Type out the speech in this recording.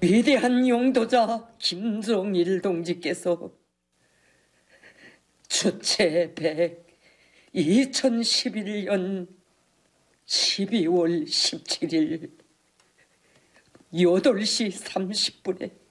위대한 용도자 김종일 동지께서 주체 100 2011년 12월 17일 8시 30분에